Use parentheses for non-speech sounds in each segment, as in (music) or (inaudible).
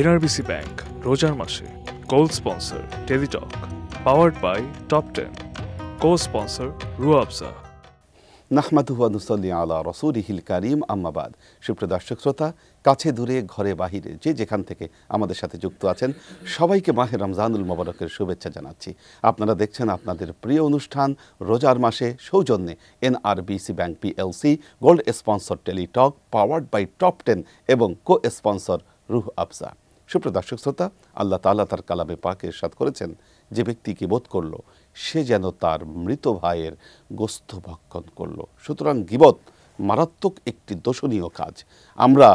NRBC bank রোজার মাসে কোল sponsor Teletalk powered by top ten co sponsor রুয়াবসা নাহমাদুহানুসল্লি আলা রসুল ইহিল কারিম আম্মাবাদ সুপ্রিয় দর্শক শ্রোতা কাছে দূরে ঘরে বাহিরে যে যেখান থেকে আমাদের সাথে যুক্ত আছেন সবাইকে মাহে রমজানুল মোবারকের শুভেচ্ছা জানাচ্ছি আপনারা দেখছেন আপনাদের প্রিয় অনুষ্ঠান রোজার মাসে সৌজন্যে NRBC bank PLC gold sponsor Teletalk powered by top ten এবং কো স্পন্সর রুহ আফজা দর্শক শ্রোতা আল্লাহ তালা তার কালামে পাকে সাত করেছেন যে ব্যক্তিকে বোধ করল সে যেন তার মৃত ভাইয়ের গোস্ত ভক্ষণ করল সুতরাং গিবত মারাত্মক একটি দোষণীয় কাজ আমরা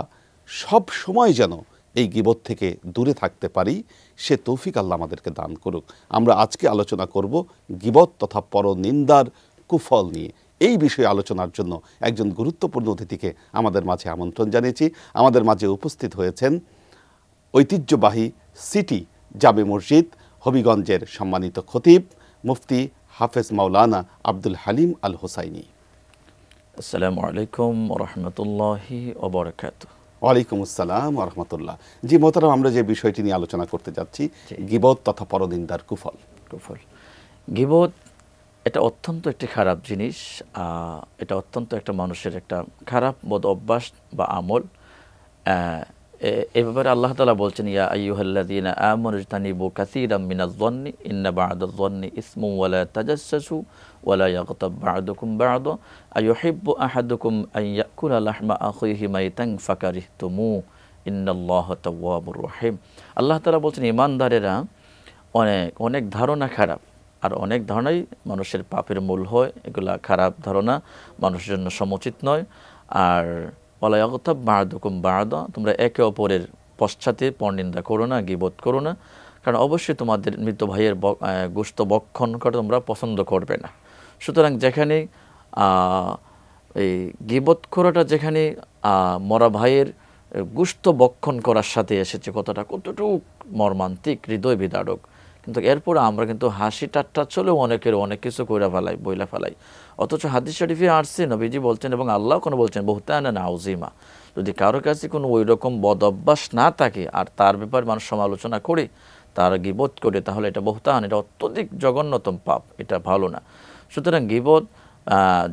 সব সময় যেন এই গিবত থেকে দূরে থাকতে পারি সে তৌফিক আল্লাহ আমাদেরকে দান করুক আমরা আজকে আলোচনা করব গিবত তথা পরনিন্দার কুফল নিয়ে এই বিষয়ে আলোচনার জন্য একজন গুরুত্বপূর্ণ অতিথিকে আমাদের মাঝে আমন্ত্রণ জানিয়েছি আমাদের মাঝে উপস্থিত হয়েছেন ঐতিহ্যবাহী সিটি জামে মসজিদ হবিগঞ্জের সম্মানিত খতিব মুফতি হাফেজ মাওলানা আব্দুল হালিম আল হোসাইনি আসসালামু আলাইকুম রহমতুল্লাহি ওবরাকাত ওয়ালাইকুম আসসালাম রহমতুল্লাহ জি মোতারাম আমরা যে বিষয়টি নিয়ে আলোচনা করতে যাচ্ছি গিবত তথা পরদিনদার কুফল কুফল গিবত এটা অত্যন্ত একটি খারাপ জিনিস এটা অত্যন্ত একটা মানুষের একটা খারাপ বদ অভ্যাস বা আমল এ ব্যাপারে আল্লাহ তালা বলছেন ইয়া আইহাল্লাদিনা আমরুজতানিবু কাসিরাম মিনা মিনাজ্জন্নি ইন্না বা'দাজ্জন্নি ইসমু ওয়ালা তাজাসসু ওয়ালা ইয়াগতাব বা'দুকুম বা'দ আইউহিব্বু আহাদুকুম আন ইয়াকুলা লাহমা আখিহি মাইতান ফাকারিহতুমু ইন্নাল্লাহ তাওয়াবুর রহিম আল্লাহ তালা বলছেন ইমানদারেরা অনেক অনেক ধারণা খারাপ আর অনেক ধারণাই মানুষের পাপের মূল হয় এগুলা খারাপ ধারণা মানুষের জন্য সমুচিত নয় আর ওলায়গতাব বাহাদুকুম বাহাদা তোমরা একে অপরের পশ্চাতে পর্নিন্দা করো না গিবোধ করো না কারণ অবশ্যই তোমাদের মৃত ভাইয়ের গোস্ত বক্ষণ করা তোমরা পছন্দ করবে না সুতরাং যেখানে এই গিবত করাটা যেখানে মরা ভাইয়ের গুস্ত বক্ষণ করার সাথে এসেছে কথাটা কতটুকু মর্মান্তিক হৃদয় বিদারক কিন্তু এরপর আমরা কিন্তু হাসি টাট্টা চলেও অনেকের অনেক কিছু কইরা ফেলাই বইলা ফেলাই অথচ হাদিস শরীফে আসছে নবীজি বলছেন এবং আল্লাহ কোনো বলছেন না নাউজিমা যদি কারো কাছে কোনো ওই রকম বদ অভ্যাস না থাকে আর তার ব্যাপারে মানুষ সমালোচনা করে তার গিবোধ করে তাহলে এটা বহুতান এটা অত্যধিক জঘন্যতম পাপ এটা ভালো না সুতরাং গিবোধ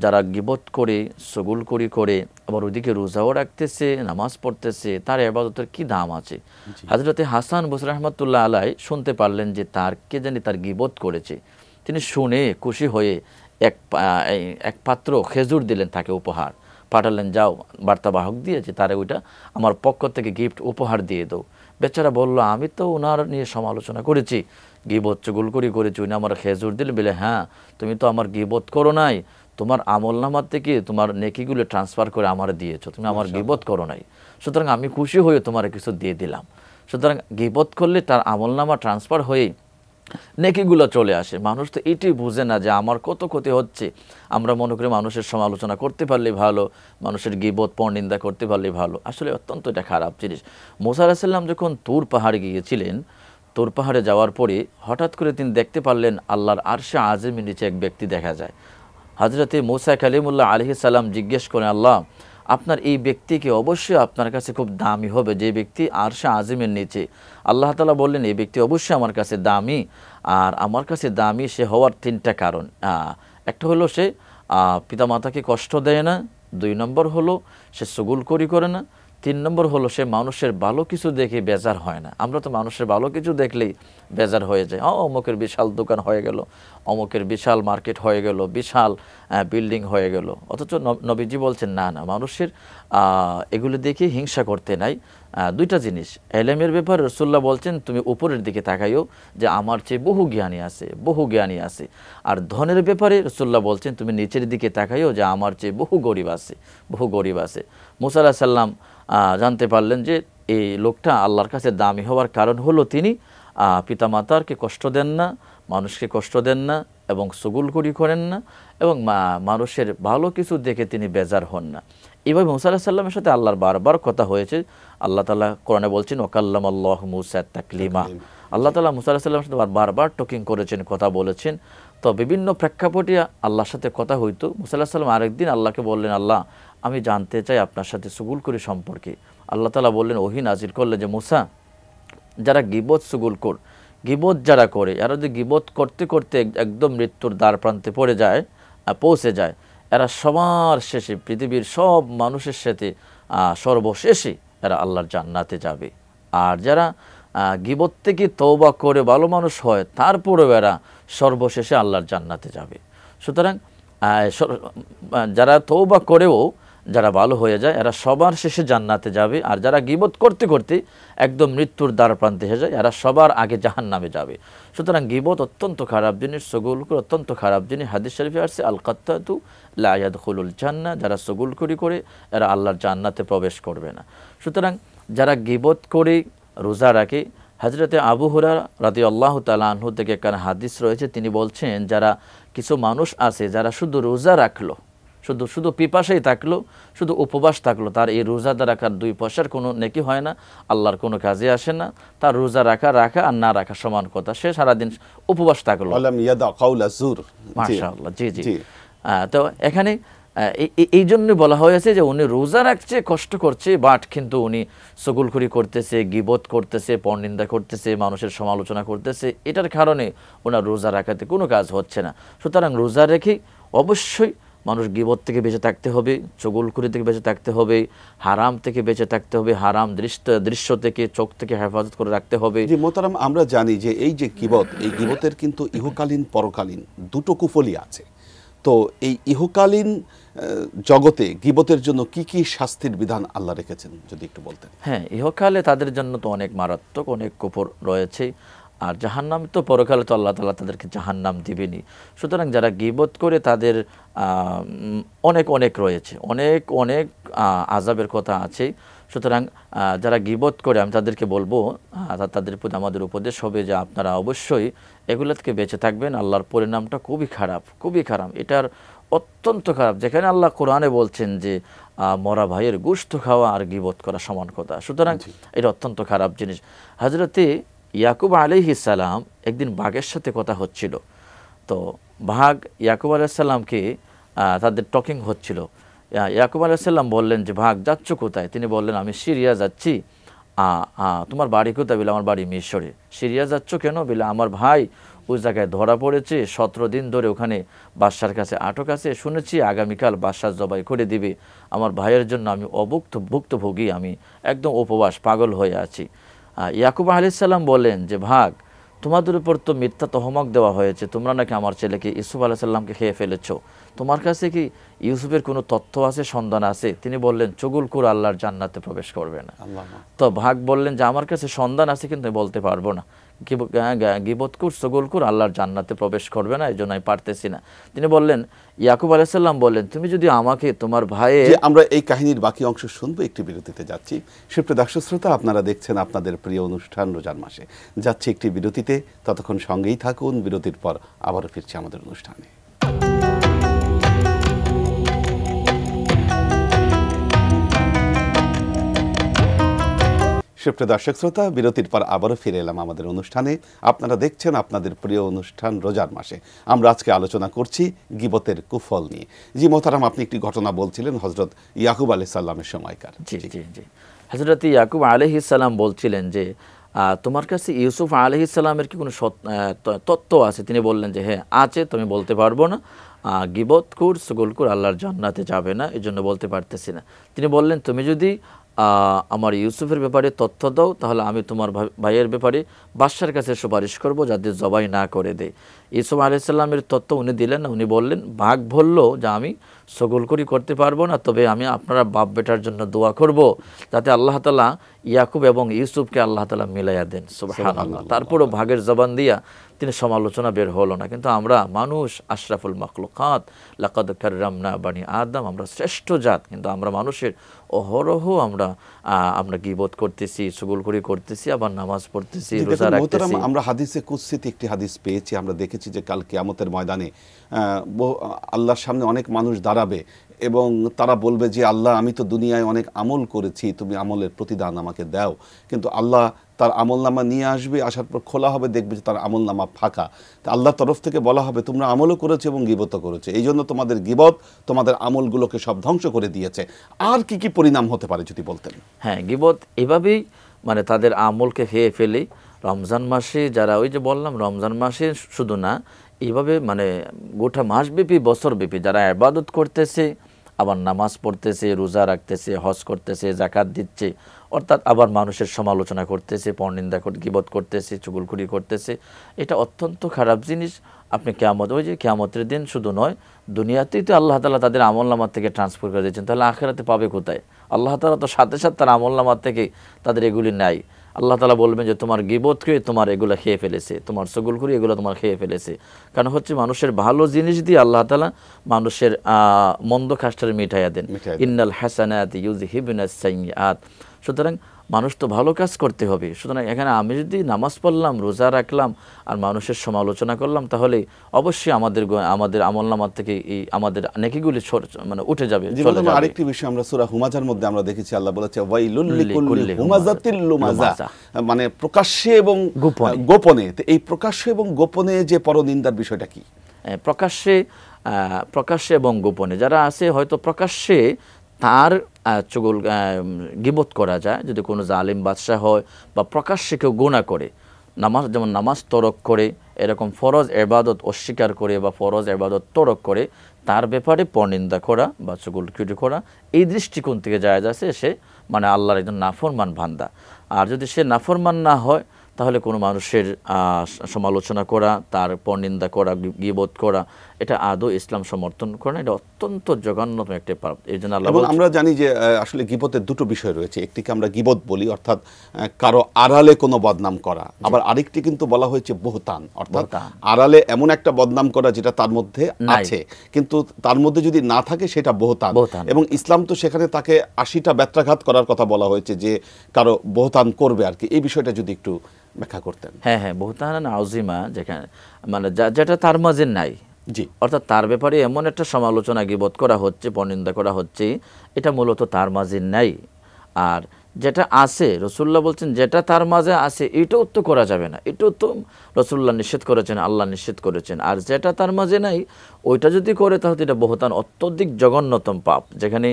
যারা গিবত করে সগুল করি করে আবার ওইদিকে রোজাও রাখতেছে নামাজ পড়তেছে তার এবাদতের কি দাম আছে হাজরতে হাসান বসর রহমতুল্লাহ আলাই শুনতে পারলেন যে তার কে জানি তার গিবত করেছে তিনি শুনে খুশি হয়ে এক এক পাত্র খেজুর দিলেন তাকে উপহার পাঠালেন যাও বার্তাবাহক দিয়েছে তারে ওইটা আমার পক্ষ থেকে গিফট উপহার দিয়ে দাও বেচারা বলল আমি তো ওনার নিয়ে সমালোচনা করেছি গিবত চুগুল করি করেছি উনি আমার খেজুর দিল বলে হ্যাঁ তুমি তো আমার গিবত করো নাই তোমার আমল নামার থেকে তোমার নেকিগুলো ট্রান্সফার করে আমার দিয়েছো তুমি আমার আচ্ছা। গিবত করো নাই সুতরাং আমি খুশি হয়ে তোমার কিছু দিয়ে দিলাম সুতরাং গিবত করলে তার আমল নামা ট্রান্সফার হয়েই নেকিগুলো চলে আসে মানুষ তো এটি বুঝে না যে আমার কত ক্ষতি হচ্ছে আমরা মনে করি মানুষের সমালোচনা করতে পারলে ভালো মানুষের গিবত পরনিন্দা করতে পারলে ভালো আসলে অত্যন্ত এটা খারাপ জিনিস মোসার আসাল্লাম যখন তুর পাহাড়ে গিয়েছিলেন তোর পাহাড়ে যাওয়ার পরে হঠাৎ করে তিনি দেখতে পারলেন আল্লাহর আরশা আজমের নিচে এক ব্যক্তি দেখা যায় হাজরতে মোসা আলিমুল্লাহ আলহি সাল্লাম জিজ্ঞেস করে আল্লাহ আপনার এই ব্যক্তিকে অবশ্যই আপনার কাছে খুব দামি হবে যে ব্যক্তি আরশা আজমের নিচে আল্লাহ তালা বললেন এই ব্যক্তি অবশ্যই আমার কাছে দামি আর আমার কাছে দামি সে হওয়ার তিনটা কারণ একটা হলো সে পিতামাতাকে কষ্ট দেয় না দুই নম্বর হলো সে সুগুল করি করে না তিন নম্বর হলো সে মানুষের ভালো কিছু দেখে বেজার হয় না আমরা তো মানুষের ভালো কিছু দেখলেই বেজার হয়ে যায় ও অমুকের বিশাল দোকান হয়ে গেল অমুকের বিশাল মার্কেট হয়ে গেল বিশাল বিল্ডিং হয়ে গেল অথচ নবীজি বলছেন না না মানুষের এগুলো দেখে হিংসা করতে নাই দুইটা জিনিস এলেমের ব্যাপারে রসুল্লাহ বলছেন তুমি উপরের দিকে তাকাইও যে আমার চেয়ে বহু জ্ঞানী আছে বহু জ্ঞানী আছে আর ধনের ব্যাপারে রসুল্লাহ বলছেন তুমি নিচের দিকে তাকাইও যে আমার চেয়ে বহু গরিব আছে বহু গরিব আছে মুসাল্লাহ সাল্লাম জানতে পারলেন যে এই লোকটা আল্লাহর কাছে দামি হওয়ার কারণ হলো তিনি পিতামাতারকে কষ্ট দেন না মানুষকে কষ্ট দেন না এবং সুগুলকুরি করেন না এবং মানুষের ভালো কিছু দেখে তিনি বেজার হন না এভাবে মুসা আলাহিসাল্লামের সাথে আল্লাহর বারবার কথা হয়েছে আল্লাহ তালা কোরআনে বলছেন ওকাল্লাম আল্লাহ মুসাদ তাকলিমা আল্লাহ তালা মুসা আলাহিসাল্লামের সাথে বারবার টকিং করেছেন কথা বলেছেন তো বিভিন্ন প্রেক্ষাপটে আল্লাহর সাথে কথা হইতো মুসা আলাহিসাল্লাম আরেকদিন আল্লাহকে বললেন আল্লাহ আমি জানতে চাই আপনার সাথে সুগুল করি সম্পর্কে আল্লাহ তালা বললেন ওহি নাজির করলেন যে মুসা যারা গিবত সুগুল কর গিবত যারা করে এরা যদি গিবত করতে করতে একদম মৃত্যুর দ্বার প্রান্তে পড়ে যায় পৌঁছে যায় এরা সবার শেষে পৃথিবীর সব মানুষের সাথে সর্বশেষে এরা আল্লাহর জান্নাতে যাবে আর যারা গিবত থেকে তৌবা করে ভালো মানুষ হয় তারপরেও এরা সর্বশেষে আল্লাহর জান্নাতে যাবে সুতরাং যারা তৌবা করেও যারা ভালো হয়ে যায় এরা সবার শেষে জান্নাতে যাবে আর যারা গিবত করতে করতে একদম মৃত্যুর দ্বার প্রান্তে এসে যায় এরা সবার আগে জাহান নামে যাবে সুতরাং গিবত অত্যন্ত খারাপ জিনিস সগুলকুর অত্যন্ত খারাপ জিনিস হাদিস শরীফে আসছে আল কাত্তাতু লায়াদ খুলুল জান্না যারা সগুলকুরি করে এরা আল্লাহর জান্নাতে প্রবেশ করবে না সুতরাং যারা গিবত করে রোজা রাখে হজরতে আবু হুরা রাতি আল্লাহ তালাহু থেকে একখানা হাদিস রয়েছে তিনি বলছেন যারা কিছু মানুষ আছে যারা শুধু রোজা রাখলো শুধু শুধু পিপাসাই থাকলো শুধু উপবাস থাকলো তার এই রোজা রাখার দুই পয়সার কোনো নেকি হয় না আল্লাহর কোনো কাজে আসে না তার রোজা রাখা রাখা আর না রাখা সমান কথা সে সারাদিন উপবাস থাকলো জি জি তো এখানে এই জন্য বলা হয়েছে যে উনি রোজা রাখছে কষ্ট করছে বাট কিন্তু উনি সগুলখুরি করতেছে গিবত করতেছে পণনিন্দা করতেছে মানুষের সমালোচনা করতেছে এটার কারণে ওনার রোজা রাখাতে কোনো কাজ হচ্ছে না সুতরাং রোজা রেখে অবশ্যই মানুষ গিবত থেকে বেঁচে থাকতে হবে করে থেকে বেঁচে থাকতে হবে হারাম থেকে বেঁচে থাকতে হবে হারাম দৃশ্য দৃশ্য থেকে চোখ থেকে হেফাজত করে রাখতে হবে যে মোতারাম আমরা জানি যে এই যে গিবত এই গিবতের কিন্তু ইহকালীন পরকালীন দুটো কুফলি আছে তো এই ইহকালীন জগতে গিবতের জন্য কি কি শাস্তির বিধান আল্লাহ রেখেছেন যদি একটু বলতেন হ্যাঁ ইহকালে তাদের জন্য তো অনেক মারাত্মক অনেক কুপুর রয়েছে আর জাহান্নাম তো পরকালে তো আল্লাহ তাল্লাহ তাদেরকে জাহান্নাম দিবেনি সুতরাং যারা গিবত করে তাদের অনেক অনেক রয়েছে অনেক অনেক আজাবের কথা আছে সুতরাং যারা গিবত করে আমি তাদেরকে বলবো তাদের প্রতি আমাদের উপদেশ হবে যে আপনারা অবশ্যই এগুলো থেকে বেঁচে থাকবেন আল্লাহর পরিণামটা খুবই খারাপ খুবই খারাপ এটার অত্যন্ত খারাপ যেখানে আল্লাহ কোরআনে বলছেন যে মরা ভাইয়ের গুস্ত খাওয়া আর গিবত করা সমান কথা সুতরাং এটা অত্যন্ত খারাপ জিনিস হাজরতে ইয়াকুব সালাম একদিন বাঘের সাথে কথা হচ্ছিল তো বাঘ ইয়াকুব আলাইসাল্লামকে তাদের টকিং হচ্ছিল ইয়াকুব আলাইসাল্লাম বললেন যে ভাগ যাচ্ছ কোথায় তিনি বললেন আমি সিরিয়া যাচ্ছি তোমার বাড়ি কোথায় বলে আমার বাড়ি মিশরে সিরিয়া যাচ্ছ কেন বলে আমার ভাই ওই জায়গায় ধরা পড়েছে সতেরো দিন ধরে ওখানে বাদশার কাছে আটক আছে শুনেছি আগামীকাল বাদশার জবাই করে দিবে আমার ভাইয়ের জন্য আমি অভুক্ত ভুক্তভোগী আমি একদম উপবাস পাগল হয়ে আছি ইয়াকুব আলাইসাল্লাম বলেন যে ভাগ তোমাদের উপর তো মিথ্যা তহমক দেওয়া হয়েছে তোমরা নাকি আমার ছেলেকে ইউসুফ আলাইসাল্লামকে খেয়ে ফেলেছ তোমার কাছে কি ইউসুফের কোনো তথ্য আছে সন্ধান আছে তিনি বললেন চগুল কুর আল্লাহর জান্নাতে প্রবেশ করবে না তো ভাগ বললেন যে আমার কাছে সন্ধান আছে কিন্তু বলতে পারবো না গিবতকুর সগুলকুর আল্লাহর জান্নাতে প্রবেশ করবে না এই জন্য আমি পারতেছি না তিনি বললেন ইয়াকুব আলাইসাল্লাম বলেন তুমি যদি আমাকে তোমার ভাইয়ে আমরা এই কাহিনীর বাকি অংশ শুনবো একটি বিরতিতে যাচ্ছি সুপ্রিয় দর্শক শ্রোতা আপনারা দেখছেন আপনাদের প্রিয় অনুষ্ঠান রোজার মাসে যাচ্ছি একটি বিরতিতে ততক্ষণ সঙ্গেই থাকুন বিরতির পর আবারও ফিরছি আমাদের অনুষ্ঠানে সুপ্রিয় দর্শক শ্রোতা বিরতির পর আবারও ফিরে এলাম আমাদের অনুষ্ঠানে আপনারা দেখছেন আপনাদের প্রিয় অনুষ্ঠান রোজার মাসে আমরা আজকে আলোচনা করছি গিবতের কুফল নিয়ে জি মোতারাম আপনি একটি ঘটনা বলছিলেন হজরত ইয়াকুব আলি সাল্লামের সময়কার হজরত ইয়াকুব আলহিসাল্লাম বলছিলেন যে তোমার কাছে ইউসুফ আলহিসাল্লামের কি কোনো তত্ত্ব আছে তিনি বললেন যে হ্যাঁ আছে তুমি বলতে পারবো না গিবতকুর সুগুলকুর আল্লাহর জান্নাতে যাবে না এই জন্য বলতে পারতেছি না তিনি বললেন তুমি যদি আমার ইউসুফের ব্যাপারে তথ্য দাও তাহলে আমি তোমার ভাইয়ের ব্যাপারে বাদশার কাছে সুপারিশ করব যাতে জবাই না করে দেয় ইসুফ আলাইসাল্লামের তথ্য উনি দিলেন না উনি বললেন ভাগ বলল যে আমি করি করতে পারবো না তবে আমি আপনারা বাপ বেটার জন্য দোয়া করব যাতে আল্লাহ তালা ইয়াকুব এবং ইউসুফকে আল্লাহ তালা মিলাইয়া দেন সুবাহ তারপরও ভাগের জবান দিয়া তিনি সমালোচনা বের হলো না কিন্তু আমরা মানুষ আশরাফুল মখলুকাত লাকাদ কার্রামনা বানি আদম আমরা শ্রেষ্ঠ জাত কিন্তু আমরা মানুষের অহরহ আমরা আমরা গিবোধ করতেছি করি করতেছি আবার নামাজ পড়তেছি রোজা রাখতেছি আমরা হাদিসে কুৎসিতে একটি হাদিস পেয়েছি আমরা দেখেছি যে কাল কিয়ামতের ময়দানে আল্লাহর সামনে অনেক মানুষ দাঁড়াবে এবং তারা বলবে যে আল্লাহ আমি তো দুনিয়ায় অনেক আমল করেছি তুমি আমলের প্রতিদান আমাকে দাও কিন্তু আল্লাহ তার আমলনামা নিয়ে আসবে আসার পর খোলা হবে দেখবে যে তার আমলনামা ফাঁকা তা আল্লাহর তরফ থেকে বলা হবে তোমরা আমলও করেছো এবং গিবত করেছো এই জন্য তোমাদের গিবত তোমাদের আমলগুলোকে সব ধ্বংস করে দিয়েছে আর কি কি পরিণাম হতে পারে যদি বলতেন হ্যাঁ গিবত এভাবেই মানে তাদের আমলকে খেয়ে ফেলে রমজান মাসে যারা ওই যে বললাম রমজান মাসে শুধু না এইভাবে মানে গোটা মাসব্যাপী বছরব্যাপী যারা আবাদত করতেছে আবার নামাজ পড়তেছে রোজা রাখতেছে হজ করতেছে জাকাত দিচ্ছে অর্থাৎ আবার মানুষের সমালোচনা করতেছে পরনিন্দা গিবত করতেছে চুগুলখুরি করতেছে এটা অত্যন্ত খারাপ জিনিস আপনি কেয়ামত ওই যে কেয়ামতের দিন শুধু নয় দুনিয়াতেই তো আল্লাহ তালা তাদের আমলনামার থেকে ট্রান্সফার করে দিয়েছেন তাহলে আখেরাতে পাবে কোথায় আল্লাহ তালা তো সাথে সাথে তার আমলনামার থেকে তাদের এগুলি নেয় আল্লাহ তালা বলবেন যে তোমার খেয়ে তোমার এগুলো খেয়ে ফেলেছে তোমার সগুল করি এগুলো তোমার খেয়ে ফেলেছে কারণ হচ্ছে মানুষের ভালো জিনিস দিয়ে আল্লাহ তালা মানুষের মন্দ খাস্টার মিঠাইয়া দেন ইন্নাল হাসান সুতরাং মানুষ তো ভালো কাজ করতে হবে সুতরাং এখানে আমি যদি নামাজ পড়লাম রোজা রাখলাম আর মানুষের সমালোচনা করলাম তাহলে অবশ্যই আমাদের আমাদের আমল নামার থেকে এই আমাদের নেকিগুলি মানে উঠে যাবে আরেকটি বিষয় আমরা সুরা হুমাজার মধ্যে আমরা দেখেছি আল্লাহ বলেছে মানে প্রকাশ্যে এবং গোপনে এই প্রকাশ্যে এবং গোপনে যে পরনিন্দার বিষয়টা কি প্রকাশ্যে প্রকাশ্যে এবং গোপনে যারা আছে হয়তো প্রকাশ্যে তার চুগল গিবত করা যায় যদি কোনো জালিম বাদশাহ হয় বা প্রকাশ্যে কেউ গোনা করে নামাজ যেমন নামাজ তরক করে এরকম ফরজ এবাদত অস্বীকার করে বা ফরজ এবাদত তরক করে তার ব্যাপারে পরনিন্দা করা বা কিউটি করা এই দৃষ্টিকোণ থেকে যায় যাচ্ছে সে মানে আল্লাহর একজন নাফরমান ভান্দা আর যদি সে নাফরমান না হয় তাহলে কোনো মানুষের সমালোচনা করা তার পরনিন্দা করা গিবোধ করা এটা আদৌ ইসলাম সমর্থন করে না এটা অত্যন্ত জঘন্যতম একটি পাপ এই জন্য আল্লাহ আমরা জানি যে আসলে গিবতের দুটো বিষয় রয়েছে একটিকে আমরা গিবত বলি অর্থাৎ কারো আড়ালে কোনো বদনাম করা আবার আরেকটি কিন্তু বলা হয়েছে বহুতান অর্থাৎ আড়ালে এমন একটা বদনাম করা যেটা তার মধ্যে আছে কিন্তু তার মধ্যে যদি না থাকে সেটা বহুতান এবং ইসলাম তো সেখানে তাকে আশিটা ব্যত্রাঘাত করার কথা বলা হয়েছে যে কারো বহুতান করবে আর কি এই বিষয়টা যদি একটু ব্যাখ্যা করতেন হ্যাঁ হ্যাঁ বহুতান আউজিমা যেখানে মানে যেটা তার মাঝে নাই জি অর্থাৎ তার ব্যাপারে এমন একটা সমালোচনা গিবোধ করা হচ্ছে পনিন্দা করা হচ্ছে এটা মূলত তার মাঝে নেই আর যেটা আছে রসুল্লাহ বলছেন যেটা তার মাঝে আছে এটাও তো করা যাবে না এটাও তো রসুল্লাহ নিষেধ করেছেন আল্লাহ নিষেধ করেছেন আর যেটা তার মাঝে নাই ওইটা যদি করে তাহলে এটা বহুতান অত্যধিক জঘন্যতম পাপ যেখানে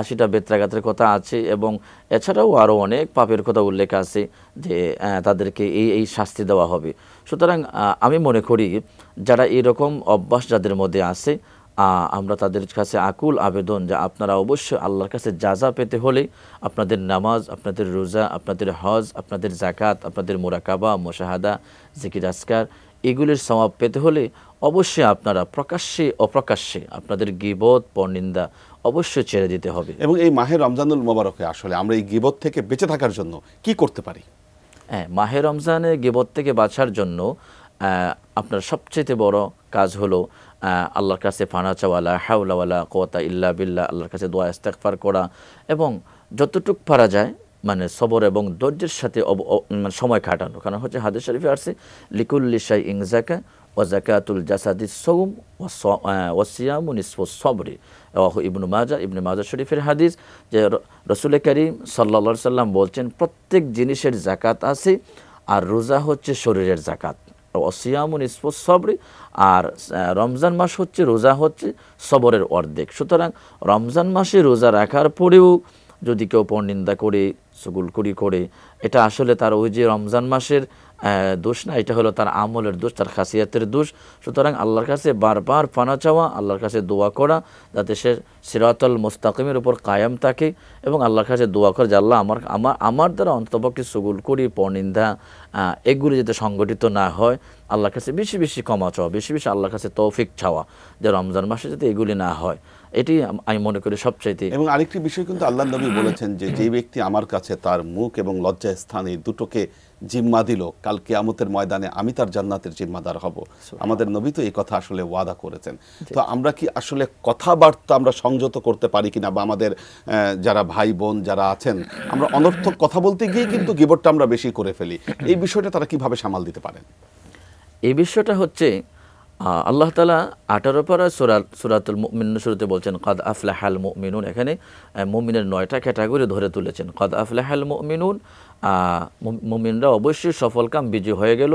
আশিটা বেত্রাঘাতের কথা আছে এবং এছাড়াও আরও অনেক পাপের কথা উল্লেখ আছে যে তাদেরকে এই এই শাস্তি দেওয়া হবে সুতরাং আমি মনে করি যারা এরকম অভ্যাস যাদের মধ্যে আছে আমরা তাদের কাছে আকুল আবেদন যে আপনারা অবশ্যই আল্লাহর কাছে যা পেতে হলে আপনাদের নামাজ আপনাদের রোজা আপনাদের হজ আপনাদের জাকাত আপনাদের মোরাকাবা মোশাহাদা জিকির আসকার এগুলির সমাপ পেতে হলে অবশ্যই আপনারা প্রকাশ্যে অপ্রকাশ্যে আপনাদের গিবত পরনিন্দা অবশ্যই ছেড়ে দিতে হবে এবং এই মাহে রমজানুল মোবারকে আসলে আমরা এই গিবত থেকে বেঁচে থাকার জন্য কি করতে পারি হ্যাঁ মাহে রমজানে গিবত থেকে বাঁচার জন্য আপনার সবচেয়ে বড় কাজ হলো আল্লাহর কাছে ফানা চাওয়ালা হাউলাওয়ালা কোয়াতা ইল্লা বিল্লা আল্লাহর কাছে দোয়া ইস্তেকফার করা এবং যতটুক পারা যায় মানে সবর এবং ধৈর্যের সাথে মানে সময় কাটানো কারণ হচ্ছে হাদিস শরীফে আসছে লিকুল্লিশাই ইংজাকা ও জাকাতুল জাসাদি সৌম সিয়ামুন ইসফু সবরি ইবনু মাজা ইবনু মাজা শরীফের হাদিস যে রসুল করিম সাল্লা সাল্লাম বলছেন প্রত্যেক জিনিসের জাকাত আছে আর রোজা হচ্ছে শরীরের জাকাত অসিয়ামুন ইসপো সবরি আর রমজান মাস হচ্ছে রোজা হচ্ছে সবরের অর্ধেক সুতরাং রমজান মাসে রোজা রাখার পরেও যদি কেউ পরনিন্দা করে সুগুলকুড়ি করে এটা আসলে তার ওই যে রমজান মাসের দোষ না এটা হলো তার আমলের দোষ তার খাসিয়াতের দোষ সুতরাং আল্লাহর কাছে বারবার পানা চাওয়া আল্লাহর কাছে দোয়া করা যাতে সে সিরাতল মোস্তাকিমের উপর কায়াম থাকে এবং আল্লাহর কাছে দোয়া করে যে আল্লাহ আমার আমার আমার দ্বারা অন্তপক্ষে সুগুলকুড়ি পরনিন্দা এগুলি যাতে সংগঠিত না হয় আল্লাহর কাছে বেশি বেশি ক্ষমা চাওয়া বেশি বেশি আল্লাহর কাছে তৌফিক চাওয়া যে রমজান মাসে যাতে এগুলি না হয় এটি আমি মনে করি সবচাইতে এবং আরেকটি বিষয় কিন্তু আল্লাহ নবী (clears throat) বলেছেন যে যে ব্যক্তি আমার কাছে তার মুখ এবং লজ্জা স্থান এই দুটোকে জিম্মা দিল কাল কেয়ামতের ময়দানে আমি তার জান্নাতের জিম্মাদার হব আমাদের নবী তো এই কথা আসলে ওয়াদা করেছেন তো আমরা কি আসলে কথাবার্তা আমরা সংযত করতে পারি কিনা বা আমাদের যারা ভাই বোন যারা আছেন আমরা অনর্থক কথা বলতে গিয়ে কিন্তু গিবরটা আমরা বেশি করে ফেলি এই বিষয়টা তারা কিভাবে সামাল দিতে পারেন এই বিষয়টা হচ্ছে আল্লাহ তালা আঠারো পারা সুরাত সুরাতুল মুমিন শুরুতে বলছেন কদ আফলাহাল মিনুন এখানে মুমিনের নয়টা ক্যাটাগরি ধরে তুলেছেন কদ আফলাহাল মিনুন মুমিনরা অবশ্যই সফলকাম বিজয় হয়ে গেল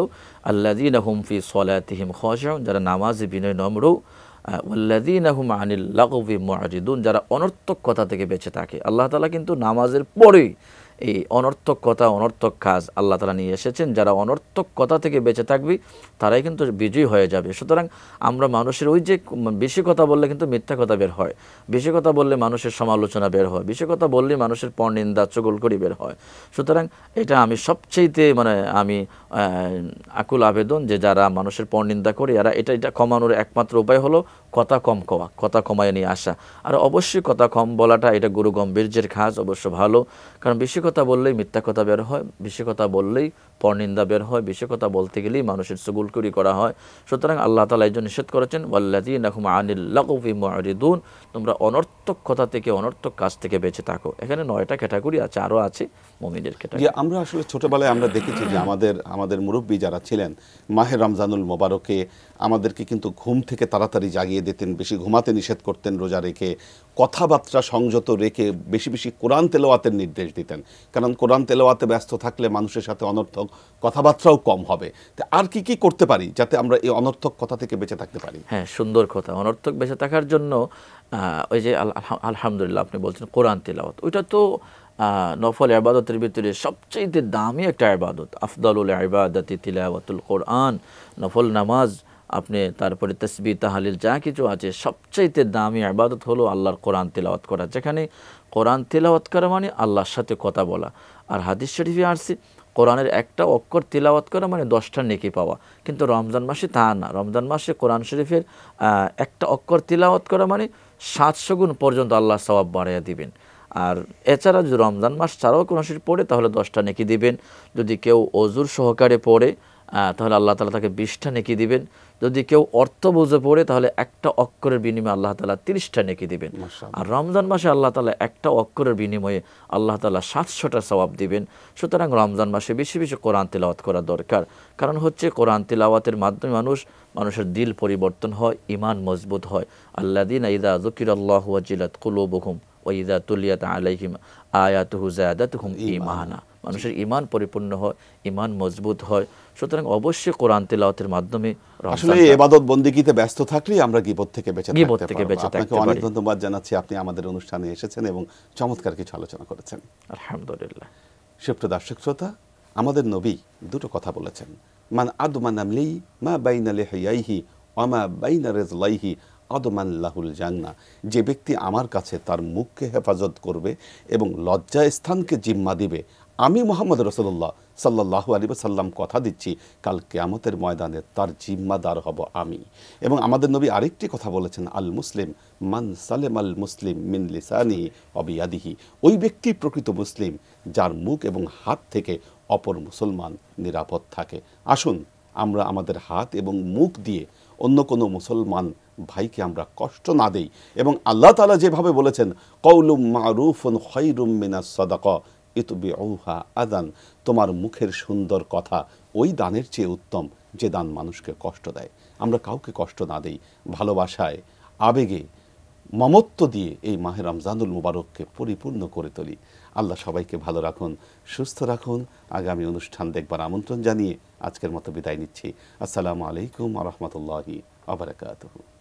আল্লাদিন হুম ফি সলাতিহিম খসাউন যারা নামাজ বিনয় নম্র ওয়াল্লাদিন হুম আনিল লাগবি মহাজিদুন যারা অনর্থক কথা থেকে বেঁচে থাকে আল্লাহ তালা কিন্তু নামাজের পরেই এই অনর্থক কথা অনর্থক কাজ আল্লাহ তালা নিয়ে এসেছেন যারা অনর্থক কথা থেকে বেঁচে থাকবি তারাই কিন্তু বিজয়ী হয়ে যাবে সুতরাং আমরা মানুষের ওই যে বেশি কথা বললে কিন্তু মিথ্যা কথা বের হয় বেশি কথা বললে মানুষের সমালোচনা বের হয় বেশি কথা বললে মানুষের পরনিন্দা চগল করি বের হয় সুতরাং এটা আমি সবচেয়েতে মানে আমি আকুল আবেদন যে যারা মানুষের পরনিন্দা করি এরা এটা এটা কমানোর একমাত্র উপায় হলো কথা কম কওয়া কথা কমায় নিয়ে আসা আর অবশ্যই কথা কম বলাটা এটা গুরু গম্ভীর্যের খাজ অবশ্য ভালো কারণ বেশি কথা বললেই মিথ্যা কথা বের হয় বেশি কথা বললেই পরনিন্দা বের হয় বেশি কথা বলতে গেলেই মানুষের সুগুলকুরি করা হয় সুতরাং আল্লাহ তালা এই জন্য নিষেধ করেছেন ওয়াল্লাদিন আনিল্লাকুফি মরিদুন তোমরা অনর্থ অনর্থকতা থেকে অনর্থক কাজ থেকে বেঁচে থাকো এখানে নয়টা ক্যাটাগরি আছে আরও আছে মমিনের ক্যাটাগরি আমরা আসলে ছোটবেলায় আমরা দেখেছি যে আমাদের আমাদের মুরব্বী যারা ছিলেন মাহের রমজানুল মোবারকে আমাদেরকে কিন্তু ঘুম থেকে তাড়াতাড়ি জাগিয়ে দিতেন বেশি ঘুমাতে নিষেধ করতেন রোজা রেখে কথাবার্তা সংযত রেখে বেশি বেশি কোরআন তেলাওয়াতের নির্দেশ দিতেন কারণ কোরআন তেলাওয়াতে ব্যস্ত থাকলে মানুষের সাথে অনর্থক কথাবার্তাও কম হবে তা আর কি কি করতে পারি যাতে আমরা এই অনর্থক কথা থেকে বেঁচে থাকতে পারি হ্যাঁ সুন্দর কথা অনর্থক বেঁচে থাকার জন্য ওই যে আলহামদুলিল্লাহ আপনি বলছেন কোরআন তেলাওয়াত ওইটা তো নফল আবাদতের ভিতরে সবচেয়ে দামি একটা আবাদত আফদালুল আবাদতি তিলাওয়াতুল কোরআন নফল নামাজ আপনি তারপরে তসবি তাহালিল যা কিছু আছে সবচাইতে দামি আবাদত হলো আল্লাহর কোরআন তেলাওয়াত করা যেখানে কোরআন তিলাওয়াত করা মানে আল্লাহর সাথে কথা বলা আর হাদিস শরীফে আসছে কোরআনের একটা অক্ষর তিলাওয়াত করা মানে দশটা নেকি পাওয়া কিন্তু রমজান মাসে তা না রমজান মাসে কোরআন শরীফের একটা অক্ষর তিলাওয়াত করা মানে সাতশো গুণ পর্যন্ত আল্লাহ সবাব বাড়াইয়া দিবেন আর এছাড়া যদি রমজান মাস ছাড়াও কোরআন শরীফ পড়ে তাহলে দশটা নেকি দিবেন যদি কেউ অজুর সহকারে পড়ে তাহলে আল্লাহ তালা তাকে বিশটা নেকি দিবেন যদি কেউ অর্থ বুঝে পড়ে তাহলে একটা অক্ষরের বিনিময়ে আল্লাহ তালা তিরিশটা নেকি দিবেন আর রমজান মাসে আল্লাহ তালা একটা অক্ষরের বিনিময়ে আল্লাহ তালা সাতশোটা সবাব দিবেন সুতরাং রমজান মাসে বেশি বেশি কোরআন তিলাওয়াত করা দরকার কারণ হচ্ছে কোরআন তেলাওয়াতের মাধ্যমে মানুষ মানুষের দিল পরিবর্তন হয় ইমান মজবুত হয় আল্লা দিন ইদা জকির আল্লাহ জিলাত বহুম ওইদা তুলিয়াত আলাইহিম আয়াত হুজায়াত হুম ইমানা মানুষের ইমান পরিপূর্ণ হয় ইমান মজবুত হয় সুতরাং অবশ্যই কোরআন তেলাওয়াতের মাধ্যমে আসলে এবাদত বন্দিকিতে ব্যস্ত থাকলেই আমরা গিবত থেকে বেঁচে গিবত থেকে বেঁচে থাকতে অনেক ধন্যবাদ জানাচ্ছি আপনি আমাদের অনুষ্ঠানে এসেছেন এবং চমৎকার কিছু আলোচনা করেছেন আলহামদুলিল্লাহ সুপ্রিয় দর্শক শ্রোতা আমাদের নবী দুটো কথা বলেছেন মান মান আমলি মা বাইনা লেহাইহি অমা বাইনা রেজলাইহি আদমান লাহুল জান্না যে ব্যক্তি আমার কাছে তার মুখকে হেফাজত করবে এবং লজ্জা স্থানকে জিম্মা দিবে আমি মোহাম্মদ রসুল্লাহ সাল্লাহ আলী সাল্লাম কথা দিচ্ছি কাল কেয়ামতের ময়দানে তার জিম্মাদার হব আমি এবং আমাদের নবী আরেকটি কথা বলেছেন আল মুসলিম মান সালেম আল মুসলিম মিন লিসানিহি অবিয়াদিহি ওই ব্যক্তি প্রকৃত মুসলিম যার মুখ এবং হাত থেকে অপর মুসলমান নিরাপদ থাকে আসুন আমরা আমাদের হাত এবং মুখ দিয়ে অন্য কোনো মুসলমান ভাইকে আমরা কষ্ট না দেই এবং আল্লাহ তালা যেভাবে বলেছেন কৌলুম মারুফুন খৈরুম মিনা সদাক আদান তোমার মুখের সুন্দর কথা ওই দানের চেয়ে উত্তম যে দান মানুষকে কষ্ট দেয় আমরা কাউকে কষ্ট না দেই ভালোবাসায় আবেগে মমত্ব দিয়ে এই মাহে রমজানুল মুবারককে পরিপূর্ণ করে তুলি আল্লাহ সবাইকে ভালো রাখুন সুস্থ রাখুন আগামী অনুষ্ঠান দেখবার আমন্ত্রণ জানিয়ে আজকের মতো বিদায় নিচ্ছি আসসালামু আলাইকুম আ রহমতুল্লাহি